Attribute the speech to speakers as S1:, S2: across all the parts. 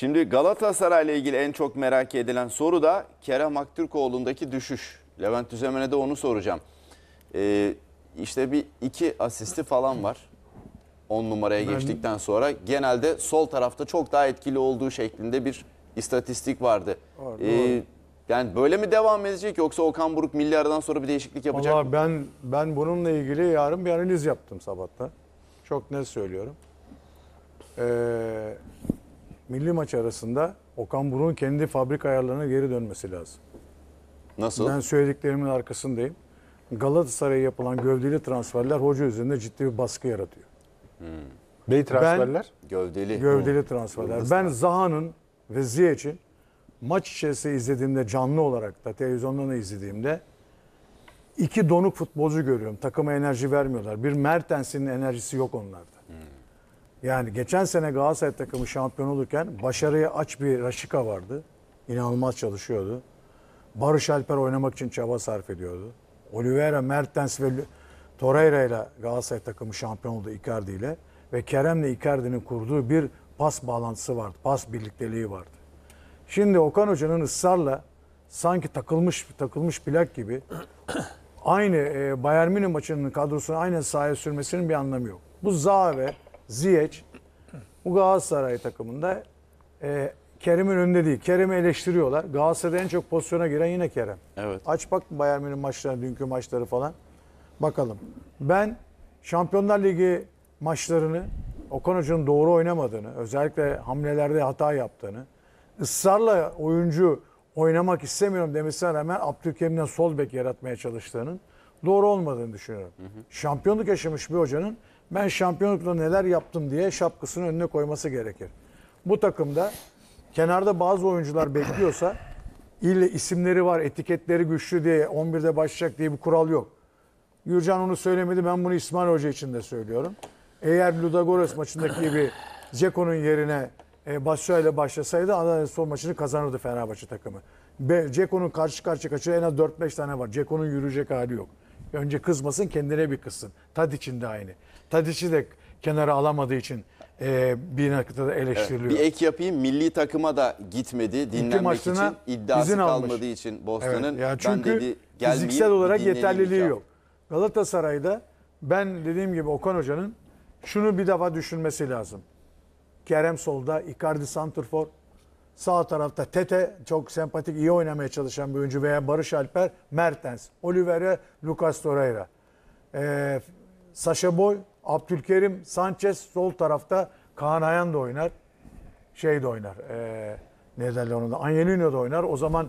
S1: Şimdi Galatasaray ile ilgili en çok merak edilen soru da Kerem Aktürkoğlu'ndaki düşüş. Levent Düzemen'e de onu soracağım. Ee, işte bir iki asisti falan var. On numaraya geçtikten sonra genelde sol tarafta çok daha etkili olduğu şeklinde bir istatistik vardı. ee, yani böyle mi devam edecek yoksa Okan Buruk milyardan sonra bir değişiklik yapacak Vallahi mı?
S2: Ben, ben bununla ilgili yarın bir analiz yaptım sabahta. Çok net söylüyorum. Ee, milli maç arasında Okan Buruk'un kendi fabrika ayarlarına geri dönmesi lazım. Nasıl? Ben söylediklerimin arkasındayım. Galatasaray'a yapılan gövdeli transferler hoca üzerinde ciddi bir baskı yaratıyor. Hmm. Bey transferler? Ben, gövdeli. Gövdeli hmm. transferler. Ben Zaha'nın ve Ziyech'in maç içerisinde izlediğimde canlı olarak da televizyondan da izlediğimde iki donuk futbolcu görüyorum. Takıma enerji vermiyorlar. Bir Mertens'in enerjisi yok onlarda. Yani geçen sene Galatasaray takımı şampiyon olurken başarıya aç bir Raşika vardı. İnanılmaz çalışıyordu. Barış Alper oynamak için çaba sarf ediyordu. Oliveira, Mertens ve Torreira ile Galatasaray takımı şampiyon oldu Icardi ile. Ve Kerem ile Icardi'nin kurduğu bir pas bağlantısı vardı. Pas birlikteliği vardı. Şimdi Okan Hoca'nın ısrarla sanki takılmış takılmış plak gibi aynı e, Bayern Münih maçının kadrosunu aynı sahaya sürmesinin bir anlamı yok. Bu za Ziyech bu Galatasaray takımında e, Kerem'in önünde değil. Kerem'i eleştiriyorlar. Galatasaray'da en çok pozisyona giren yine Kerem. Evet. Aç bak Bayern Münih maçlarına, dünkü maçları falan. Bakalım. Ben Şampiyonlar Ligi maçlarını Okan Hoca'nın doğru oynamadığını, özellikle hamlelerde hata yaptığını, ısrarla oyuncu oynamak istemiyorum demesine rağmen Abdülkerim'den sol bek yaratmaya çalıştığının doğru olmadığını düşünüyorum. Hı hı. Şampiyonluk yaşamış bir hocanın ben şampiyonlukla neler yaptım diye şapkasını önüne koyması gerekir. Bu takımda kenarda bazı oyuncular bekliyorsa ille isimleri var, etiketleri güçlü diye 11'de başlayacak diye bir kural yok. Gürcan onu söylemedi. Ben bunu İsmail Hoca için de söylüyorum. Eğer Ludagorets maçındaki gibi Ceko'nun yerine e, Basya ile başlasaydı Adana son maçını kazanırdı Fenerbahçe takımı. Ceko'nun karşı karşı kaçı en az 4-5 tane var. Ceko'nun yürüyecek hali yok. Önce kızmasın kendine bir kızsın. Tadiç'in de aynı. Tadiç'i de kenara alamadığı için e, bir noktada eleştiriliyor. Evet, bir
S1: ek yapayım. Milli takıma da gitmedi. Dinlenmek için iddiası kalmadığı için Bosna'nın. Evet, yani çünkü ben dedi, fiziksel olarak yeterliliği yok.
S2: Galatasaray'da ben dediğim gibi Okan Hoca'nın şunu bir defa düşünmesi lazım. Kerem solda, Icardi Santrfor, Sağ tarafta Tete çok sempatik iyi oynamaya çalışan bir oyuncu veya Barış Alper, Mertens, Oliveira, Lucas Torreira. Ee, Saşa Boy, Abdülkerim, Sanchez sol tarafta Kaan Ayan da oynar. Şey de oynar. E, ne derler onu da? Angelino da oynar. O zaman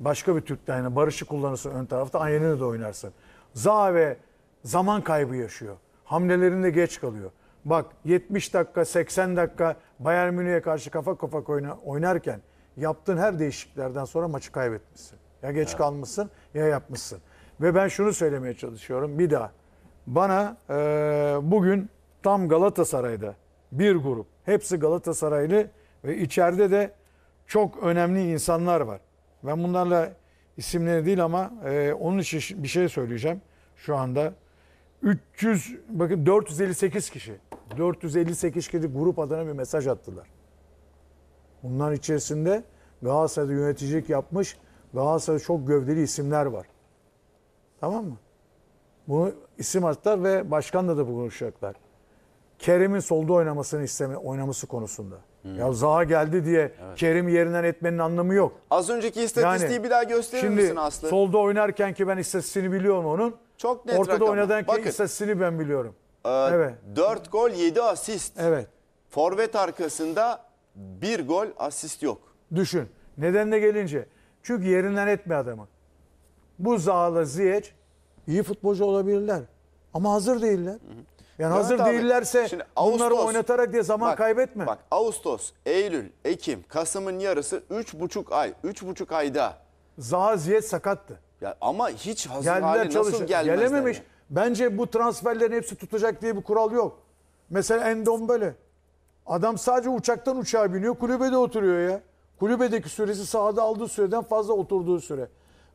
S2: başka bir Türk'ten yani Barış'ı kullanırsın ön tarafta Angelino da oynarsın. Za ve zaman kaybı yaşıyor. Hamlelerinde geç kalıyor. Bak 70 dakika 80 dakika Bayern Münih'e karşı kafa kafa oynarken yaptığın her değişikliklerden sonra maçı kaybetmişsin. Ya geç evet. kalmışsın ya yapmışsın. Ve ben şunu söylemeye çalışıyorum bir daha. Bana e, bugün tam Galatasaray'da bir grup. Hepsi Galatasaraylı ve içeride de çok önemli insanlar var. Ben bunlarla isimleri değil ama e, onun için bir şey söyleyeceğim şu anda. 300 bakın 458 kişi 458 kişi grup adına bir mesaj attılar. Bunların içerisinde Galatasaray'da yöneticilik yapmış Galatasaray'da çok gövdeli isimler var. Tamam mı? Bunu isim attılar ve başkanla da konuşacaklar. Kerem'in solda oynamasını isteme oynaması konusunda. Hmm. Ya Zaha geldi diye evet. Kerim yerinden etmenin anlamı yok. Az önceki istatistiği yani, bir
S1: daha gösterir şimdi, misin Aslı? Şimdi solda
S2: oynarken ki ben istatistiğini biliyorum onun. Çok net Ortada rakam. oynadan ki istatistiğini ben biliyorum e, evet.
S1: 4 gol 7 asist. Evet. Forvet arkasında 1 gol
S2: asist yok. Düşün. Neden de gelince. Çünkü yerinden etme adamı. Bu Zahalı Ziyech iyi futbolcu olabilirler. Ama hazır değiller. Hı hı. Yani hazır abi, değillerse şimdi Ağustos, bunları oynatarak
S1: diye zaman bak, kaybetme. Bak Ağustos, Eylül, Ekim, Kasım'ın yarısı 3,5 ay. 3,5 ayda.
S2: Zaha Ziyech sakattı.
S1: Ya ama hiç hazır Geldiler, hali çalışır. nasıl gelmez? Gelememiş.
S2: Yani. Bence bu transferlerin hepsi tutacak diye bir kural yok. Mesela Endombele. Adam sadece uçaktan uçağa biniyor, kulübede oturuyor ya. Kulübedeki süresi sahada aldığı süreden fazla oturduğu süre.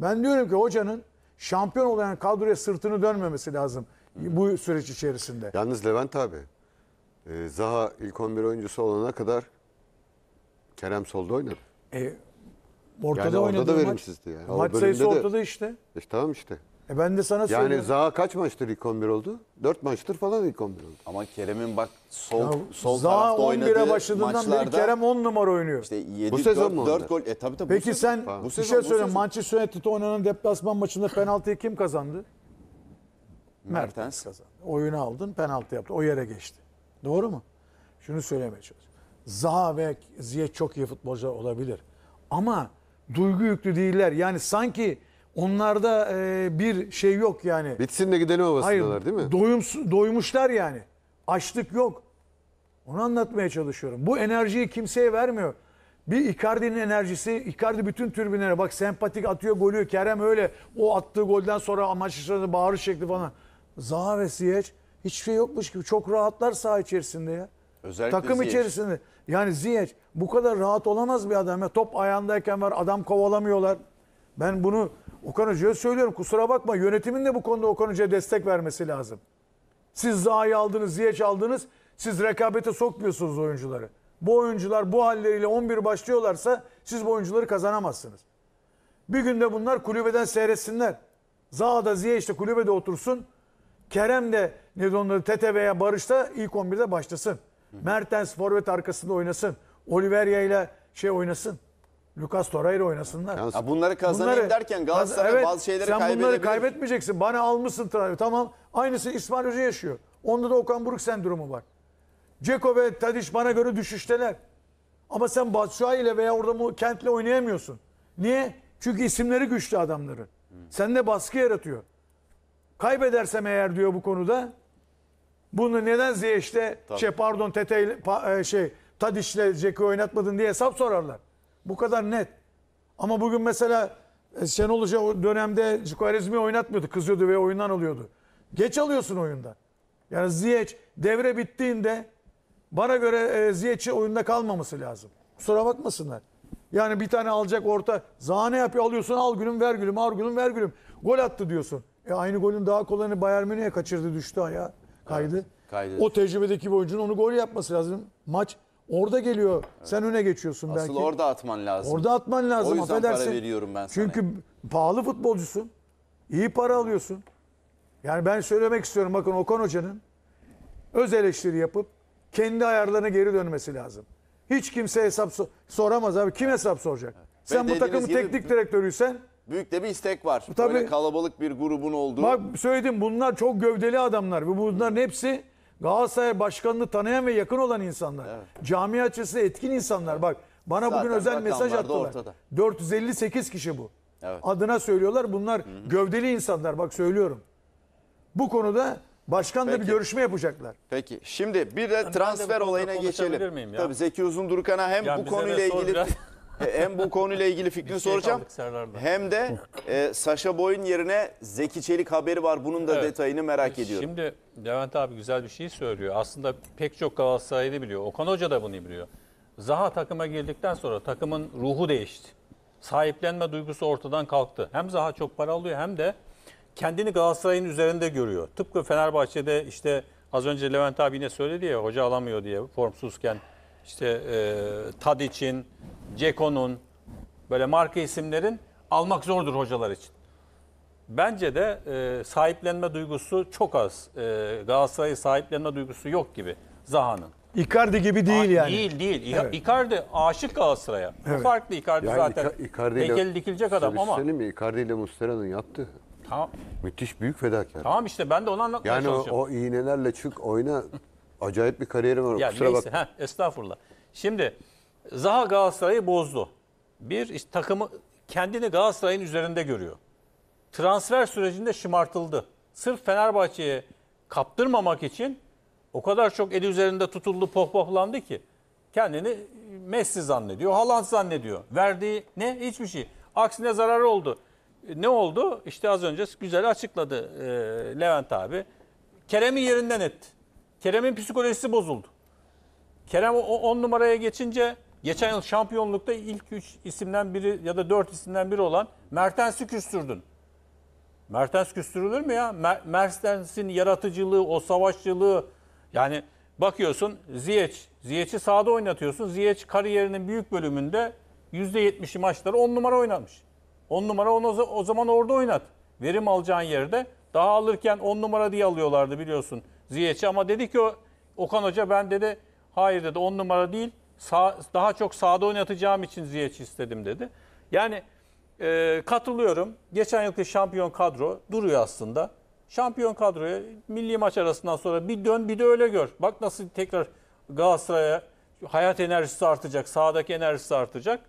S2: Ben diyorum ki hocanın şampiyon olan kadroya sırtını dönmemesi lazım bu süreç içerisinde. Yalnız Levent abi, e, Zaha ilk 11 oyuncusu olana kadar Kerem solda oynadı. E, ortada yani orada da verimsizdi yani. Maç sayısı ortada işte. İşte tamam işte. E ben de sana Yani Zaha kaç maçtır ilk 11 oldu? 4 maçtır falan ilk 11 oldu. Ama Kerem'in bak sol, sol Zaha tarafta 11'e oynadığı başladığından beri maçlarda Kerem 10 numara oynuyor.
S1: işte 7, Bu sezon mu 4, gol. E tabii tabii. Peki sezon. sen bu bir sezon, şey söyle.
S2: Manchester United'da oynanan deplasman maçında penaltıyı kim kazandı?
S1: Mertens. kazandı.
S2: Oyunu aldın, penaltı yaptı. O yere geçti. Doğru mu? Şunu söylemeye çalışıyorum. Zaha ve Ziyech çok iyi futbolcular olabilir. Ama duygu yüklü değiller. Yani sanki Onlarda e, bir şey yok yani. Bitsin de gidelim havasındalar değil mi? Doyums, doymuşlar yani. Açlık yok. Onu anlatmaya çalışıyorum. Bu enerjiyi kimseye vermiyor. Bir Icardi'nin enerjisi, Icardi bütün türbinlere bak sempatik atıyor golüyor. Kerem öyle o attığı golden sonra maç içerisinde bağırış şekli falan. Zaha ve Ziyech hiçbir şey yokmuş gibi çok rahatlar saha içerisinde ya.
S1: Özellikle Takım Ziyech.
S2: içerisinde. Yani Ziyech bu kadar rahat olamaz bir adam ya. Top ayağındayken var adam kovalamıyorlar. Ben bunu Okan Hoca'ya söylüyorum. Kusura bakma yönetimin de bu konuda Okan Hoca'ya destek vermesi lazım. Siz Zaha'yı aldınız, ziyech aldınız. Siz rekabete sokmuyorsunuz oyuncuları. Bu oyuncular bu halleriyle 11 başlıyorlarsa siz bu oyuncuları kazanamazsınız. Bir günde bunlar kulübeden seyretsinler. Zaha da ziyech de kulübede otursun. Kerem de ne onları Tete veya Barış da ilk 11'de başlasın. Mertens forvet arkasında oynasın. Oliveria ile şey oynasın. Lucas Torreira oynasınlar. Yani Ya bunları kazanayım derken Galatasaray evet, bazı şeyleri Sen bunları kaybetmeyeceksin. Bana almışsın transfer. Tamam. Aynısı İsmail Hoca yaşıyor. Onda da Okan Buruk sendromu var. Ceko ve Tadiş bana göre düşüşteler. Ama sen Batshuayi ile veya orada mu Kent'le oynayamıyorsun. Niye? Çünkü isimleri güçlü adamları. Sen de baskı yaratıyor. Kaybedersem eğer diyor bu konuda. Bunu neden Ziyech'te Tabii. şey pardon Tete ile- e, şey Tadiş'le Ceko'yu oynatmadın diye hesap sorarlar. Bu kadar net. Ama bugün mesela sen e, Hoca dönemde Quaresma'yı oynatmıyordu. Kızıyordu ve oyundan alıyordu. Geç alıyorsun oyunda. Yani Ziyech devre bittiğinde bana göre e, Ziyech'i oyunda kalmaması lazım. Kusura bakmasınlar. Yani bir tane alacak orta. Zahane yapıyor alıyorsun al gülüm ver gülüm al gülüm ver gülüm. Gol attı diyorsun. E aynı golün daha kolayını Bayern Münih'e kaçırdı düştü ayağa kaydı. Evet, kaydı. O tecrübedeki bir oyuncunun onu gol yapması lazım. Maç Orada geliyor. Sen öne geçiyorsun Asıl belki. orada
S1: atman lazım. Orada atman lazım. O yüzden affedersin. para veriyorum ben sana.
S2: Çünkü pahalı futbolcusun. İyi para alıyorsun. Yani ben söylemek istiyorum bakın Okan Hoca'nın öz eleştiri yapıp kendi ayarlarına geri dönmesi lazım. Hiç kimse hesap so- soramaz abi. Kim hesap soracak? Sen bu dediğiniz takımın teknik
S1: direktörüysen Büyük de bir istek var. Tabii. Böyle kalabalık bir grubun olduğu. bak
S2: söyledim bunlar çok gövdeli adamlar ve bunların hepsi Galatasaray başkanını tanıyan ve yakın olan insanlar. Evet. Cami açısı etkin insanlar. Evet. Bak bana Zaten bugün özel mesaj attılar. Ortada. 458 kişi bu. Evet. Adına söylüyorlar. Bunlar Hı -hı. gövdeli insanlar. Bak söylüyorum. Bu konuda başkanla Peki. bir görüşme yapacaklar.
S1: Peki. Şimdi bir de yani transfer olayına geçelim. Tabii Zeki Uzundurukan'a hem yani bu konuyla ilgili biraz... E, hem bu konuyla ilgili fikrini şey soracağım. Hem de e, Saşa Boy'un yerine Zeki Çelik haberi var. Bunun da evet. detayını merak e, ediyorum.
S3: Şimdi Levent abi güzel bir şey söylüyor. Aslında pek çok Galatasaraylı biliyor. Okan Hoca da bunu biliyor. Zaha takıma girdikten sonra takımın ruhu değişti. Sahiplenme duygusu ortadan kalktı. Hem Zaha çok para alıyor hem de kendini Galatasaray'ın üzerinde görüyor. Tıpkı Fenerbahçe'de işte az önce Levent abi yine söyledi ya hoca alamıyor diye formsuzken işte e, Tadic'in, Ceko'nun böyle marka isimlerin almak zordur hocalar için. Bence de e, sahiplenme duygusu çok az. E, Galatasaray'ı sahiplenme duygusu yok gibi Zaha'nın. Icardi gibi değil Aa, yani. Değil değil. Evet. Icardi aşık Galatasaray'a. Evet. Farklı Icardi yani zaten. Icardi ile, dikilecek adam ama. Mi? Icardi ile Mustera'nın yaptı. Tamam.
S2: Müthiş büyük fedakar. Tamam işte ben de onu anlatmaya yani çalışıyorum. Yani o iğnelerle çık oyna Acayip bir kariyeri var. Ya Kusura neyse, bak.
S3: Heh, estağfurullah. Şimdi Zaha Galatasaray'ı bozdu. Bir işte, takımı kendini Galatasaray'ın üzerinde görüyor. Transfer sürecinde şımartıldı. Sırf Fenerbahçe'ye kaptırmamak için o kadar çok eli üzerinde tutuldu, pohpohlandı ki kendini Messi zannediyor, Haaland zannediyor. Verdiği ne? Hiçbir şey. Aksine zararı oldu. E, ne oldu? İşte az önce güzel açıkladı e, Levent abi. Kerem'i yerinden etti. Kerem'in psikolojisi bozuldu. Kerem 10 numaraya geçince geçen yıl şampiyonlukta ilk 3 isimden biri ya da 4 isimden biri olan Mertens'i küstürdün. Mertens küstürülür mü ya? Mertens'in yaratıcılığı, o savaşçılığı yani bakıyorsun Ziyech, Ziyech'i sahada oynatıyorsun. Ziyech kariyerinin büyük bölümünde %70'i maçları 10 numara oynamış. 10 numara onu o zaman orada oynat. Verim alacağın yerde daha alırken 10 numara diye alıyorlardı biliyorsun. Ziyech'i ama dedi ki o Okan Hoca ben dedi hayır dedi 10 numara değil sağ, daha çok sağda oynatacağım için Ziyech'i istedim dedi. Yani e, katılıyorum. Geçen yılki şampiyon kadro duruyor aslında. Şampiyon kadroya milli maç arasından sonra bir dön bir de öyle gör. Bak nasıl tekrar Galatasaray'a hayat enerjisi artacak, sahadaki enerjisi artacak.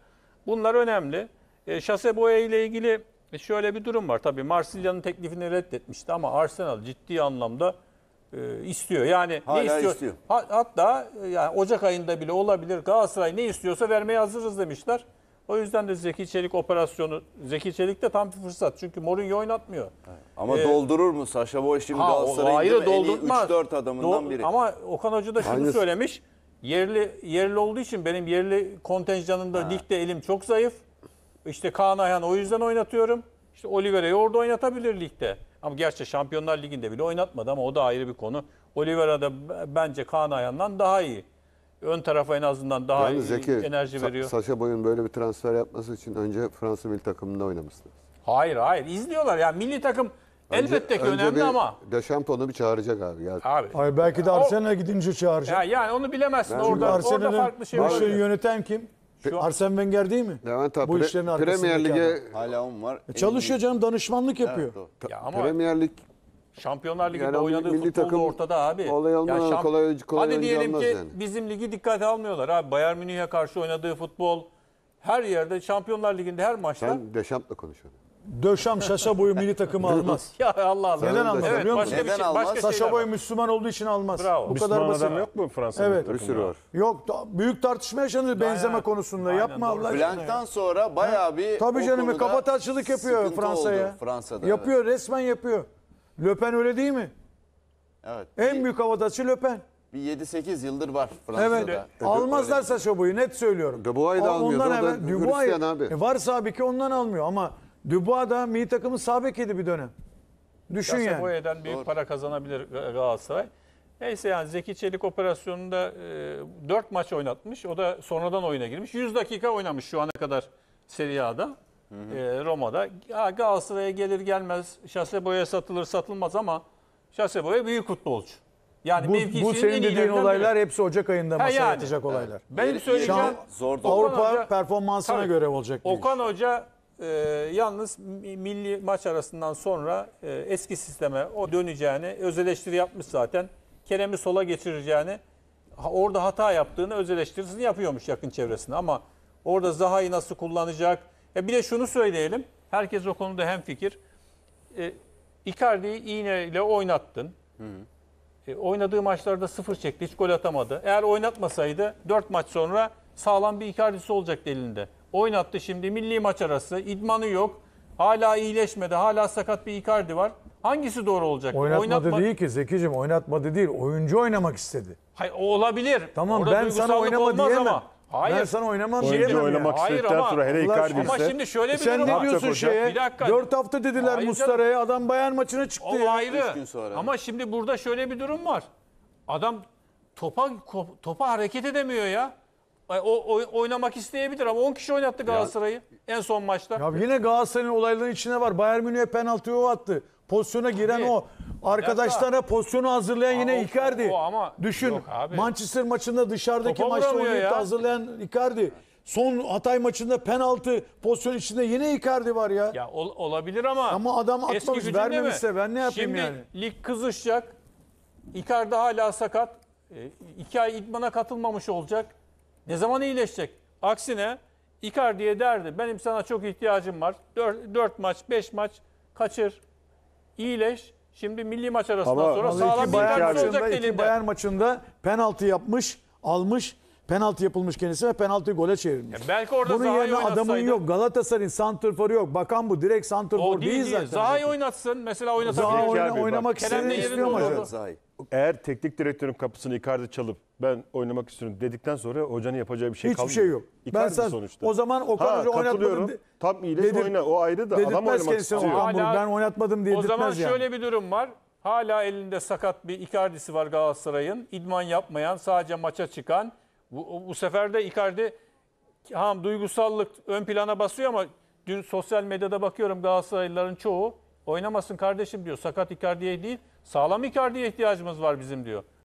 S3: Bunlar önemli. E, Şaseboya ile ilgili şöyle bir durum var. Tabii Marsilya'nın teklifini reddetmişti ama Arsenal ciddi anlamda e, istiyor. Yani Hala ne istiyor? istiyor. hatta e, yani Ocak ayında bile olabilir Galatasaray ne istiyorsa vermeye hazırız demişler. O yüzden de Zeki Çelik operasyonu Zeki Çelik de tam bir fırsat. Çünkü Mourinho oynatmıyor. Ama e,
S1: doldurur mu? Saşa Boy şimdi Ha, o Galatasaray'ın 3-4 adamından Do- biri. Ama
S3: Okan Hoca da şunu Aynısı. söylemiş. Yerli yerli olduğu için benim yerli kontenjanımda ligde elim çok zayıf. İşte Kaan Ayhan o yüzden oynatıyorum. İşte Oliveri orada oynatabilir ligde. Ama gerçi Şampiyonlar Ligi'nde bile oynatmadı ama o da ayrı bir konu. Oliveira da bence Kaan Ayhan'dan daha iyi. Ön tarafa en azından daha yani iyi Zeki, enerji Sa veriyor. Saşa
S2: Boy'un böyle bir transfer yapması için önce Fransa milli takımında oynaması
S3: Hayır hayır izliyorlar yani milli takım Önce, Elbette ki önce önemli bir ama. Deschamps onu bir çağıracak abi. Ya. Abi. Hayır, belki de Arsenal'e
S2: gidince çağıracak. Ya, yani onu bilemezsin. Ben, orada, orada farklı şey var. Şey Başı yöneten kim? Şu Arsene Wenger değil mi? Levent Bu pre- işlerin Premier Lig'e
S3: Hala on var. E, Çalışıyor canım
S2: danışmanlık yapıyor. doğru. Ya ama-
S3: Premier Lig Şampiyonlar Ligi'nde Yani oynadığı milli futbol da ortada abi. Olay olmaz, kolay- kolay Hadi diyelim ki yani. bizim ligi dikkate almıyorlar abi. Bayern Münih'e karşı oynadığı futbol her yerde Şampiyonlar Ligi'nde her maçta sen Deşamp'la konuşuyorsun.
S2: Döşam Şaşa boyu milli takımı almaz.
S3: Ya Allah Allah. Neden almaz Evet, biliyor musun? Şey, Neden şey, almaz? başka boyu Müslüman olduğu için almaz. Bravo. Bu Müslüman
S2: kadar basit. yok mu Fransa'nın Evet. Bir sürü var. Yok da- büyük tartışma yaşanır benzeme konusunda. Yapma doğru. Allah aşkına. ya. Blank'tan
S1: sonra bayağı bir Tabii canım konuda yapıyor sıkıntı Fransa'ya. Fransa'da. Yapıyor
S2: resmen yapıyor. Löpen öyle değil mi? Evet. En büyük kafatatçı Löpen. Bir 7-8 yıldır var Fransa'da. Evet. Almazlar Almazlarsa boyu. net söylüyorum. Dubois'u da almıyor. almıyordu, o da Hristiyan abi. E varsa abi ki ondan almıyor ama Dubois da milli takımın sağ bekiydi bir dönem. Düşün yani. Boya'dan büyük Doğru. para
S3: kazanabilir Galatasaray. Neyse yani Zeki Çelik operasyonunda e, 4 maç oynatmış. O da sonradan oyuna girmiş. 100 dakika oynamış şu ana kadar Serie A'da. Hı hı. E, Roma'da. Ha, Galatasaray'a gelir gelmez şase boya satılır satılmaz ama şase boya büyük futbolcu. Yani bu, bu senin dediğin olaylar
S2: hepsi Ocak ayında masaya yani, yatacak olaylar. Benim söyleyeceğim Avrupa Hoca, performansına tabii, göre olacak. Okan
S3: Hoca e, yalnız milli maç arasından sonra e, eski sisteme o döneceğini, öz eleştiri yapmış zaten. Kerem'i sola geçireceğini, orada hata yaptığını öz eleştirisini yapıyormuş yakın çevresinde. Ama orada Zaha'yı nasıl kullanacak? E, bir de şunu söyleyelim. Herkes o konuda hemfikir. E, Icardi'yi ile oynattın. Hı hı. E, oynadığı maçlarda sıfır çekti. Hiç gol atamadı. Eğer oynatmasaydı 4 maç sonra sağlam bir Icardi'si olacak elinde. Oynattı şimdi milli maç arası. idmanı yok. Hala iyileşmedi. Hala sakat bir Icardi var. Hangisi doğru olacak? Oynatmadı Oynatma... değil
S2: ki Zekicim oynatmadı değil. Oyuncu oynamak
S3: istedi. Hayır olabilir. Tamam Orada ben sana oynama diyemem. Ama. Hayır. Ben sana oynamam Oyuncu oynamak ya. istedikten Hayır, sonra hele Icardi ise. Ama şimdi şöyle bir durum Sen ne diyorsun var. şeye? Bir dakika. 4 hafta dediler Mustara'ya. Adam bayan maçına çıktı. O ya. ayrı. Ama şimdi burada şöyle bir durum var. Adam topa topa hareket edemiyor ya. O, o oynamak isteyebilir ama 10 kişi oynattı Galatasaray'ı en son maçta. Ya
S2: yine Galatasaray'ın olayların içine var. Bayern Münih'e penaltıyı o attı. Pozisyona giren Abi, o. Arkadaşlara pozisyonu hazırlayan Aa, yine Icardi. o ama- Düşün. abi. Manchester maçında dışarıdaki maçta vuramıyor oynayıp hazırlayan Icardi. Son Hatay maçında penaltı pozisyon içinde yine Icardi var ya.
S3: Ya ol- olabilir ama Ama adam atmamış, gücünde mi? vermemişse ben ne yapayım Şimdi yani? lig kızışacak. Icardi hala sakat. E, iki ay idmana katılmamış olacak. Ne zaman iyileşecek? Aksine Icardi'ye derdi benim sana çok ihtiyacım var. 4, 4 maç 5 maç kaçır. İyileş. Şimdi milli maç arasından sonra sağlam bir Bayern olacak elinde. İki
S2: Bayern maçında penaltı yapmış, almış. Penaltı yapılmış kendisine Penaltı gole çevirmiş. Ya belki orada Bunun yerine adamın yok. Galatasaray'ın santrforu yok. Bakan bu. Direkt santrfor değil, değil, zaten. Zaha'yı
S3: oynatsın. Mesela oynatabilir. Zaha oyna, oynamak istediğini istiyor mu? Zaha eğer teknik direktörün kapısını Icardi çalıp ben oynamak istiyorum dedikten sonra hocanın yapacağı bir şey Hiçbir kalmıyor. şey yok. Icardi ben sen, sonuçta. O zaman Okan Hoca oynatmadım. De, Tam iyileş dedir, oyna. O ayrı da adam oynamak istiyor. Hala, ben oynatmadım
S2: diye O zaman yani. şöyle
S3: bir durum var. Hala elinde sakat bir Icardi'si var Galatasaray'ın. İdman yapmayan, sadece maça çıkan. Bu, bu sefer de Icardi ham duygusallık ön plana basıyor ama dün sosyal medyada bakıyorum Galatasaraylıların çoğu oynamasın kardeşim diyor. Sakat Icardi'ye değil. Sağlam Icardi'ye ihtiyacımız var bizim diyor.